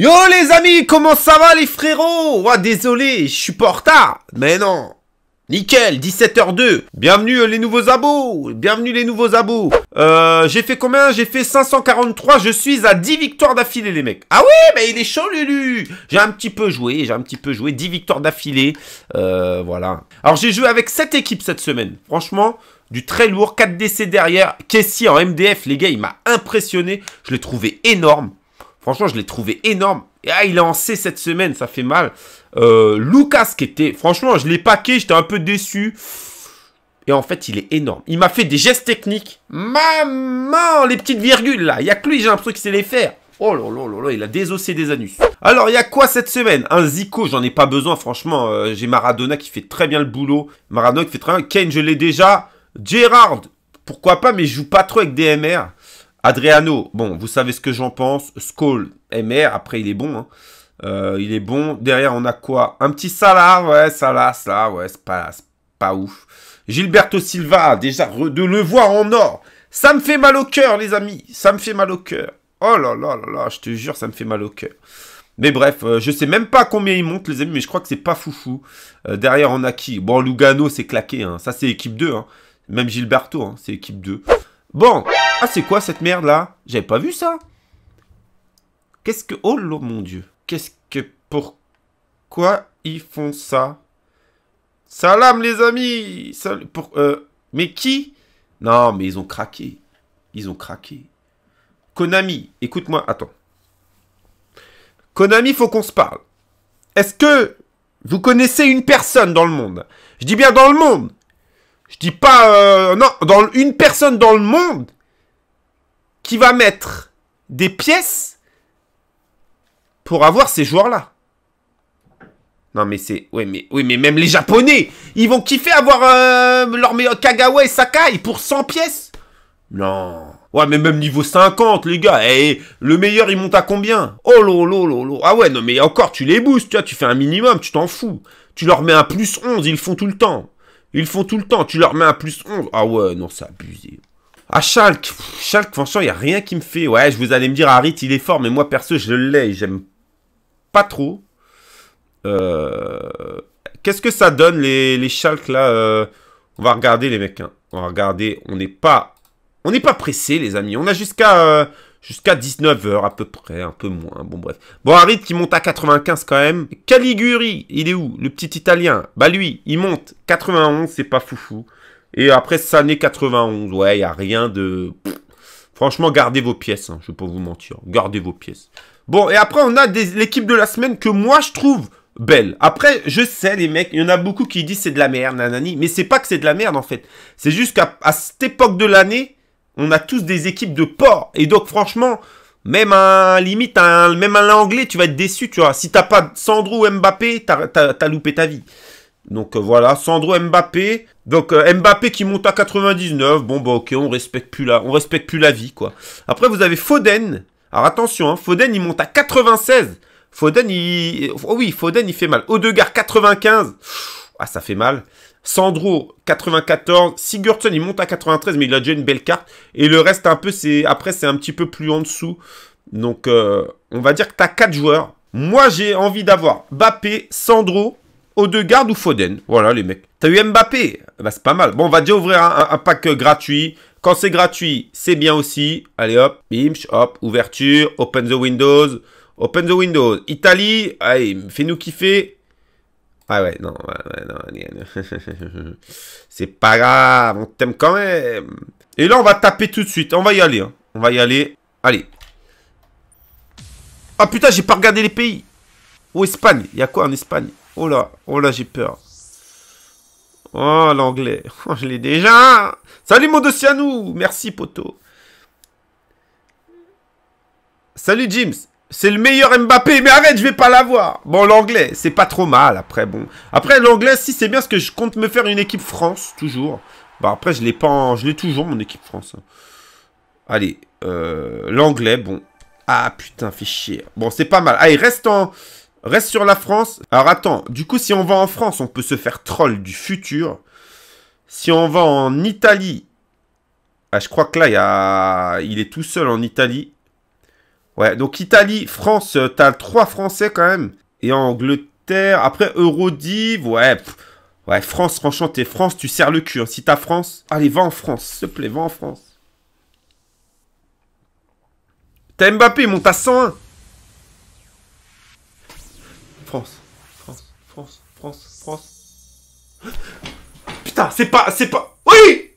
Yo les amis, comment ça va les frérots Ouah désolé, je suis pas en retard Mais non Nickel, 17h02 Bienvenue euh, les nouveaux abos Bienvenue les nouveaux abos euh, J'ai fait combien J'ai fait 543, je suis à 10 victoires d'affilée les mecs Ah ouais, mais il est chaud Lulu J'ai un petit peu joué, j'ai un petit peu joué, 10 victoires d'affilée euh, Voilà. Alors j'ai joué avec 7 équipes cette semaine, franchement du très lourd, 4 décès derrière, Kessi en MDF, les gars, il m'a impressionné, je l'ai trouvé énorme. Franchement, je l'ai trouvé énorme. ah, il est en C cette semaine, ça fait mal. Euh, Lucas qui était... Franchement, je l'ai paqué, j'étais un peu déçu. Et en fait, il est énorme. Il m'a fait des gestes techniques. Maman, les petites virgules là. Il n'y a que lui, j'ai l'impression qu'il sait les faire. Oh là là là là, il a désossé des anus. Alors, il y a quoi cette semaine Un Zico, j'en ai pas besoin, franchement. Euh, j'ai Maradona qui fait très bien le boulot. Maradona qui fait très bien. Kane, je l'ai déjà. Gerard. pourquoi pas, mais je joue pas trop avec DMR. Adriano, bon, vous savez ce que j'en pense. Skoll, MR, après il est bon. Hein. Euh, il est bon. Derrière, on a quoi Un petit sala, ouais, Salah, ça, ouais, c'est pas, pas ouf. Gilberto Silva, déjà, de le voir en or. Ça me fait mal au cœur, les amis. Ça me fait mal au cœur. Oh là là là là, je te jure, ça me fait mal au cœur. Mais bref, euh, je sais même pas combien il monte, les amis, mais je crois que c'est pas foufou. Euh, derrière, on a qui Bon, Lugano, c'est claqué. Hein. Ça, c'est équipe 2. Hein. Même Gilberto, hein, c'est équipe 2. Bon. Ah, c'est quoi cette merde là J'avais pas vu ça. Qu'est-ce que... Oh mon dieu. Qu'est-ce que... Pourquoi ils font ça Salam les amis Pour... Euh, mais qui Non, mais ils ont craqué. Ils ont craqué. Konami, écoute-moi, attends. Konami, faut qu'on se parle. Est-ce que vous connaissez une personne dans le monde Je dis bien dans le monde je dis pas... Euh, non, dans une personne dans le monde qui va mettre des pièces pour avoir ces joueurs-là. Non mais c'est... Oui mais, oui mais même les Japonais, ils vont kiffer avoir euh, leur meilleur Kagawa et Sakai pour 100 pièces Non. Ouais mais même niveau 50 les gars, et eh, le meilleur il monte à combien Oh lolo lolo. Ah ouais non mais encore tu les boostes, tu vois, tu fais un minimum, tu t'en fous. Tu leur mets un plus 11, ils le font tout le temps. Ils font tout le temps. Tu leur mets un plus 11. Ah ouais, non, c'est abusé. Ah, Schalke. Schalke, franchement, il n'y a rien qui me fait. Ouais, je vous allez me dire, Harit, il est fort, mais moi, perso, je l'ai. J'aime pas trop. Euh... Qu'est-ce que ça donne, les, les Schalke, là euh, On va regarder, les mecs. Hein. On va regarder. On n'est pas... On n'est pas pressé, les amis. On a jusqu'à... Euh, jusqu'à 19h à peu près, un peu moins, bon bref. Bon, Harit qui monte à 95 quand même. Caliguri, il est où Le petit Italien. Bah lui, il monte 91, c'est pas foufou. Et après, ça n'est 91, ouais, il a rien de... Franchement, gardez vos pièces, hein, je vais pas vous mentir. Gardez vos pièces. Bon, et après, on a l'équipe de la semaine que moi, je trouve belle. Après, je sais, les mecs, il y en a beaucoup qui disent c'est de la merde, nanani. Mais c'est pas que c'est de la merde, en fait. C'est juste qu'à cette époque de l'année, on a tous des équipes de porc. Et donc, franchement, même à limite, même à anglais, tu vas être déçu, tu vois. Si t'as pas Sandro ou Mbappé, t'as loupé ta vie. Donc euh, voilà, Sandro Mbappé. Donc euh, Mbappé qui monte à 99. Bon bah ok, on respecte plus la, on respecte plus la vie quoi. Après vous avez Foden. Alors attention, hein. Foden il monte à 96. Foden il, oh oui, Foden il fait mal. Odegaard 95. Ah ça fait mal. Sandro 94, Sigurdsson il monte à 93 mais il a déjà une belle carte et le reste un peu c'est après c'est un petit peu plus en dessous. Donc euh, on va dire que tu as 4 joueurs. Moi j'ai envie d'avoir Bappé, Sandro, Odegaard ou Foden. Voilà les mecs. T'as eu Mbappé bah, c'est pas mal. Bon on va déjà ouvrir un, un pack euh, gratuit. Quand c'est gratuit, c'est bien aussi. Allez hop, bimch, hop, ouverture, open the windows, open the windows. Italie, allez, fais-nous kiffer. Ah ouais, non, ouais, non, non. c'est pas grave, on t'aime quand même. Et là, on va taper tout de suite. On va y aller. Hein. On va y aller. Allez. Ah putain, j'ai pas regardé les pays. Oh, Espagne. Il y a quoi en Espagne Oh là, oh là, j'ai peur. Oh, l'anglais. Oh, je l'ai déjà. Salut, mon Merci, poteau. Salut, James. C'est le meilleur Mbappé, mais arrête, je vais pas l'avoir. Bon, l'anglais, c'est pas trop mal, après, bon. Après, l'anglais, si, c'est bien, parce que je compte me faire une équipe France, toujours. Bah, après, je l'ai pas, je l'ai toujours, mon équipe France. Allez, euh, l'anglais, bon. Ah, putain, fait chier. Bon, c'est pas mal. Allez, reste en... Reste sur la France. Alors, attends, du coup, si on va en France, on peut se faire troll du futur. Si on va en Italie... Ah, je crois que là, il, y a... il est tout seul en Italie. Ouais, donc Italie, France, euh, t'as trois Français quand même. Et Angleterre, après Eurodiv, ouais. Ouais, France, franchement, t'es France, tu serres le cul. Hein. Si t'as France, allez, va en France, s'il te plaît, va en France. T'as Mbappé, monte à 101. France, France, France, France, France. Putain, c'est pas, c'est pas... Oui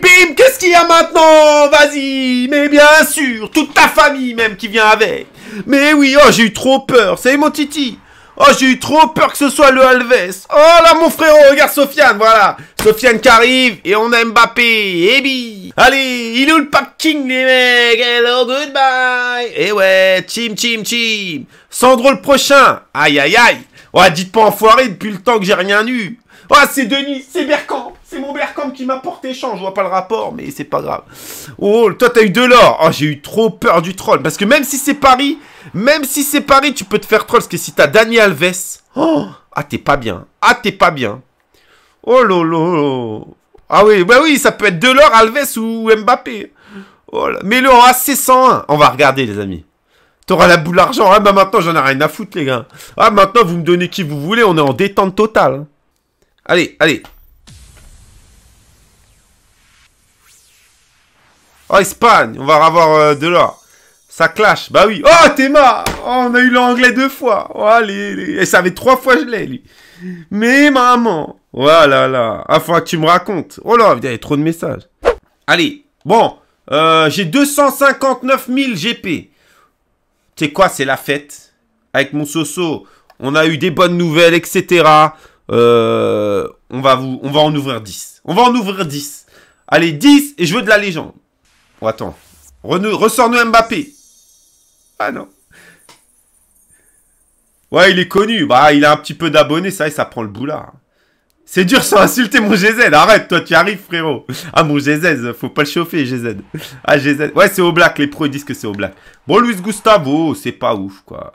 bim, qu'est-ce qu'il y a maintenant Vas-y, mais bien sûr, toute ta famille même qui vient avec. Mais oui, oh j'ai eu trop peur, c'est mon titi. Oh j'ai eu trop peur que ce soit le Alves. Oh là mon frérot, regarde Sofiane, voilà. Sofiane qui arrive et on a Mbappé. Et eh bi. Allez, il est le packing les mecs Hello, goodbye. Eh ouais, Chim, chim, chim Sandro le prochain. Aïe, aïe, aïe. Oh, dites pas enfoiré depuis le temps que j'ai rien eu. Oh, c'est Denis, c'est Berkamp comme qui m'a porté échange. Je vois pas le rapport, mais c'est pas grave. Oh, toi, t'as eu de l'or. Oh, j'ai eu trop peur du troll. Parce que même si c'est Paris, même si c'est Paris, tu peux te faire troll. Parce que si t'as Dani Alves... Oh, ah, t'es pas bien. Ah, t'es pas bien. Oh, lolo. Ah oui, bah oui, ça peut être de l'or, Alves ou Mbappé. Oh Mais le en 101 on va regarder les amis. T'auras la boule d'argent. Ah bah maintenant j'en ai rien à foutre les gars. Ah maintenant vous me donnez qui vous voulez, on est en détente totale. Allez, allez, Oh, Espagne, on va avoir euh, de l'or. Ça clash. Bah oui. Oh, Théma oh, On a eu l'anglais deux fois. Oh, les, Et ça avait trois fois je l'ai, lui. Mais maman. Oh ah là là. Ah, que tu me racontes. Oh là, il y a trop de messages. Allez. Bon. Euh, j'ai 259 000 GP. Tu sais quoi, c'est la fête. Avec mon soso, on a eu des bonnes nouvelles, etc. Euh, on, va vous, on va en ouvrir 10. On va en ouvrir 10. Allez, 10 et je veux de la légende. Oh, attends. Ressors-nous Mbappé. Ah non. Ouais, il est connu. Bah, il a un petit peu d'abonnés, ça, et ça prend le boulard. C'est dur sans insulter mon GZ. Arrête, toi, tu arrives, frérot. Ah, mon GZ, faut pas le chauffer, GZ. Ah, GZ. Ouais, c'est au black. Les pros, disent que c'est au black. Bon, Luis Gustavo, c'est pas ouf, quoi.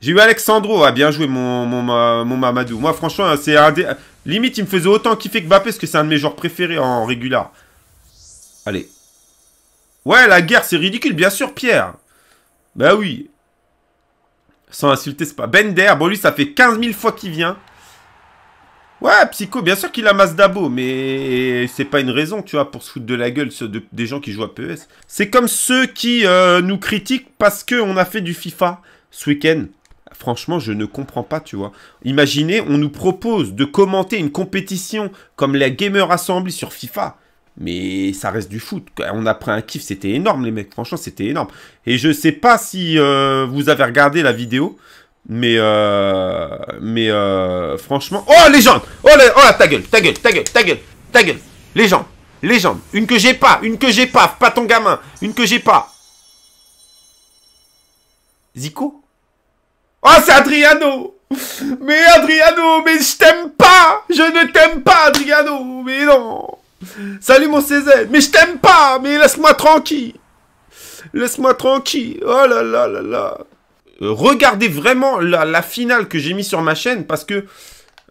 J'ai eu Alexandro, ah, bien joué, mon, mon, Mamadou. Moi, franchement, hein, c'est un des... Limite, il me faisait autant kiffer que Mbappé, parce que c'est un de mes joueurs préférés en régular. Allez, Ouais, la guerre, c'est ridicule, bien sûr, Pierre. Bah oui. Sans insulter, c'est pas. Bender, bon, lui, ça fait 15 000 fois qu'il vient. Ouais, Psycho, bien sûr qu'il a masse mais c'est pas une raison, tu vois, pour se foutre de la gueule des gens qui jouent à PES. C'est comme ceux qui euh, nous critiquent parce qu'on a fait du FIFA ce week-end. Franchement, je ne comprends pas, tu vois. Imaginez, on nous propose de commenter une compétition comme la Gamer Assembly sur FIFA mais ça reste du foot. On a pris un kiff, c'était énorme, les mecs. Franchement, c'était énorme. Et je sais pas si euh, vous avez regardé la vidéo, mais euh, mais euh, franchement, oh légende, oh, oh ta gueule, ta gueule, ta gueule, ta gueule, ta gueule, légende, légende. Une que j'ai pas, une que j'ai pas, pas ton gamin, une que j'ai pas. Zico. Oh c'est Adriano. Mais Adriano, mais je t'aime pas, je ne t'aime pas Adriano, mais non. Salut mon CZ Mais je t'aime pas Mais laisse-moi tranquille Laisse-moi tranquille Oh là là là là euh, Regardez vraiment la, finale que j'ai mis sur ma chaîne parce que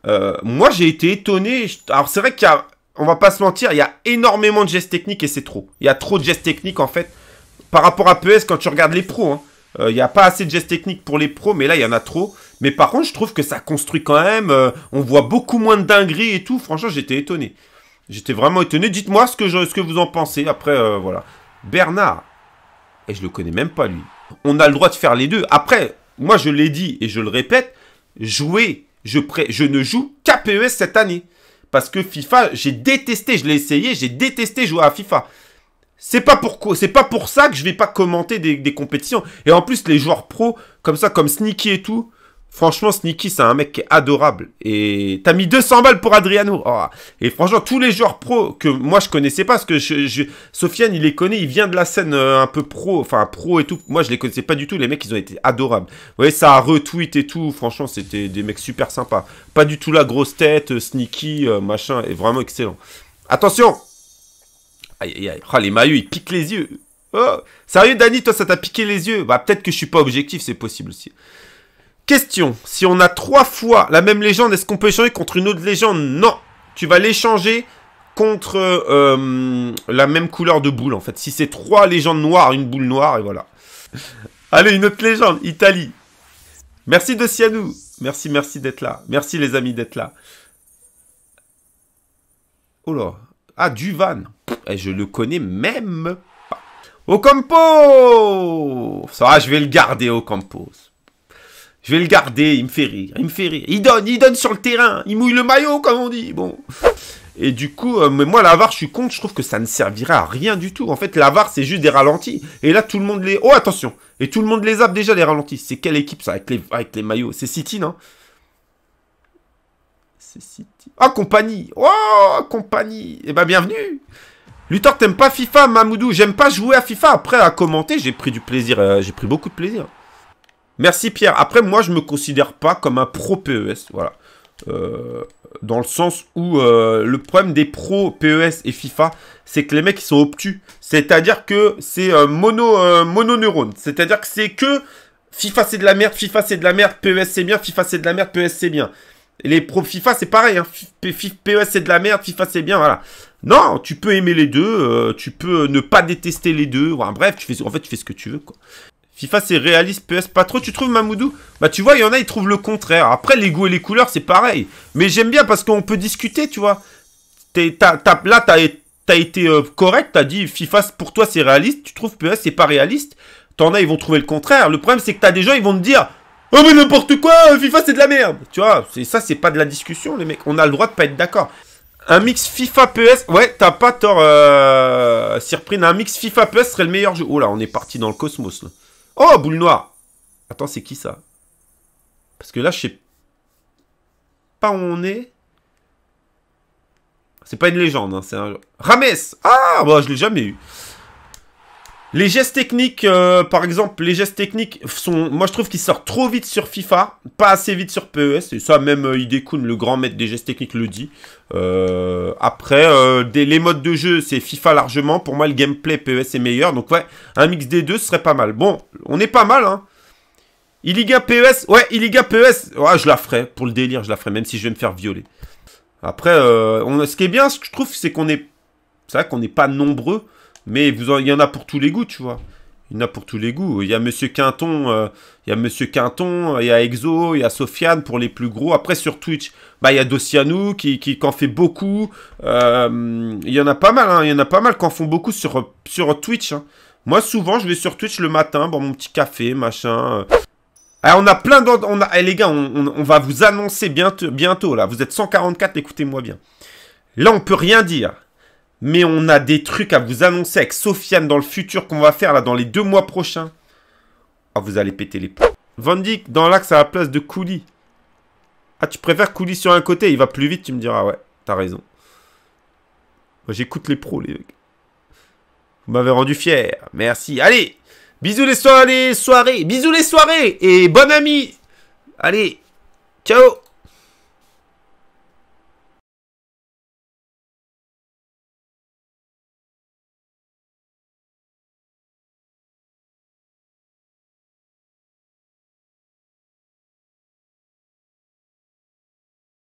euh, moi j'ai été étonné. Alors c'est vrai qu'il y a, on va pas se mentir, il y a énormément de gestes techniques et c'est trop. Il y a trop de gestes techniques en fait par rapport à PES quand tu regardes les pros. Hein. Euh, il y a pas assez de gestes techniques pour les pros, mais là, il y en a trop. Mais par contre, je trouve que ça construit quand même. on voit beaucoup moins de dingueries et tout. Franchement, j'étais étonné. J'étais vraiment étonné. Dites-moi ce, que ce que vous en pensez. Après, euh, voilà. Bernard. Et je le connais même pas, lui. On a le droit de faire les deux. Après, moi, je l'ai dit et je le répète. Jouer, je, je ne joue qu'à PES cette année. Parce que FIFA, j'ai détesté. Je l'ai essayé. J'ai détesté jouer à FIFA. C'est pas pour c'est pas pour ça que je vais pas commenter des, des, compétitions. Et en plus, les joueurs pros, comme ça, comme Sneaky et tout, Franchement, Sneaky, c'est un mec qui est adorable. Et t'as mis 200 balles pour Adriano. Oh. Et franchement, tous les joueurs pro que moi je connaissais pas, parce que Sofiane, il les connaît, il vient de la scène euh, un peu pro, enfin pro et tout. Moi, je les connaissais pas du tout. Les mecs, ils ont été adorables. Vous voyez, ça a retweet et tout. Franchement, c'était des mecs super sympas. Pas du tout la grosse tête, euh, Sneaky, euh, machin. est vraiment excellent. Attention Aïe, aïe, aïe. Ah, les maillots, ils piquent les yeux. Oh. Sérieux, Dani, toi, ça t'a piqué les yeux Bah, peut-être que je suis pas objectif, c'est possible aussi. Question, si on a trois fois la même légende, est-ce qu'on peut échanger contre une autre légende Non Tu vas l'échanger contre euh, euh, la même couleur de boule, en fait. Si c'est trois légendes noires, une boule noire, et voilà. Allez, une autre légende, Italie. Merci de si nous. Merci, merci d'être là. Merci, les amis, d'être là. Oh là. Ah, Duvan. Eh, je le connais même pas. Ocampo Ça va, je vais le garder, Ocampo. Je vais le garder, il me fait rire, il me fait rire. Il donne, il donne sur le terrain, il mouille le maillot, comme on dit. Bon. Et du coup, euh, mais moi, la VAR, je suis contre, je trouve que ça ne servirait à rien du tout. En fait, la c'est juste des ralentis. Et là, tout le monde les... Oh, attention Et tout le monde les a déjà, les ralentis. C'est quelle équipe, ça, avec les, avec les maillots C'est City, non C'est City. Ah, compagnie Oh, compagnie Eh ben, bienvenue Luthor, t'aimes pas FIFA, Mamoudou J'aime pas jouer à FIFA. Après, à commenter, j'ai pris du plaisir. Euh, j'ai pris beaucoup de plaisir. Merci Pierre. Après, moi, je me considère pas comme un pro PES. Voilà. Euh, dans le sens où euh, le problème des pros e PES et FIFA, c'est que les mecs ils sont obtus. C'est-à-dire que c'est un euh, mono, mono neurone. C'est-à-dire que c'est que FIFA c'est de la merde, FIFA c'est de la merde, PES c'est bien, FIFA c'est de la merde, PES c'est bien. les pros FIFA c'est pareil, hein. PES c'est de la merde, FIFA c'est bien, voilà. Non, tu peux aimer les deux, tu peux ne pas détester les deux. bref, tu fais, en fait tu fais ce que tu veux quoi. FIFA c'est réaliste, PS pas trop, tu trouves Mamoudou Bah tu vois, il y en a, ils trouvent le contraire. Après, les goûts et les couleurs, c'est pareil. Mais j'aime bien parce qu'on peut discuter, tu vois. là, t'as été euh, correct, t'as dit FIFA pour toi c'est réaliste, tu trouves PS c'est pas réaliste. T'en as, ils vont trouver le contraire. Le problème c'est que t'as des gens, ils vont te dire Oh mais n'importe quoi, FIFA c'est de la merde Tu vois, ça, c'est pas de la discussion les mecs, on a le droit de pas être d'accord. Un mix FIFA-PS, ouais, t'as pas tort, euh, un mix FIFA-PS serait le meilleur jeu. Oh là, on est parti dans le cosmos là. Oh, boule noire Attends, c'est qui ça Parce que là, je sais pas où on est. C'est pas une légende, hein, c'est un... Rames Ah, bah, je l'ai jamais eu. Les gestes techniques, euh, par exemple, les gestes techniques sont, moi je trouve qu'ils sortent trop vite sur FIFA, pas assez vite sur PES, et ça même euh, il le grand maître des gestes techniques, le dit. Euh, après, les modes de jeu, c'est FIFA largement, pour moi le gameplay PES est meilleur, donc ouais, un mix des deux ce serait pas mal. Bon, on est pas mal, hein. Iliga PES, ouais, Iliga PES, ouais, je la ferai, pour le délire, je la ferai, même si je vais me faire violer. Après, ce qui est bien, ce que je trouve, c'est qu'on est, c'est vrai qu'on n'est pas nombreux, mais il y en a pour tous les goûts, tu vois. Il y en a pour tous les goûts. Il y a Monsieur Quinton, euh, il y a Monsieur Quinton, il y a Exo, il y a Sofiane pour les plus gros. Après sur Twitch, bah il y a Dossianou qui qui, en fait beaucoup. Euh, il y en a pas mal, hein. il y en a pas mal qui en font beaucoup sur sur Twitch. Hein. Moi souvent je vais sur Twitch le matin, bon mon petit café, machin. Euh. Ah, on a plein d'autres. a, eh, les gars, on, va vous annoncer bientôt, bientôt là. Vous êtes 144, écoutez-moi bien. Là, on peut rien dire. Mais on a des trucs à vous annoncer avec Sofiane dans le futur qu'on va faire là dans les deux mois prochains. Ah, vous allez péter les... Van Vendique, dans l'axe à la place de Couli. Ah, tu préfères Couli sur un côté, il va plus vite, tu me diras. Ah ouais, t'as raison. j'écoute les pros, les mecs. Vous m'avez rendu fier. Merci. Allez, bisous les soirées, les soirées. Bisous les soirées. Et bonne amie. Allez, ciao.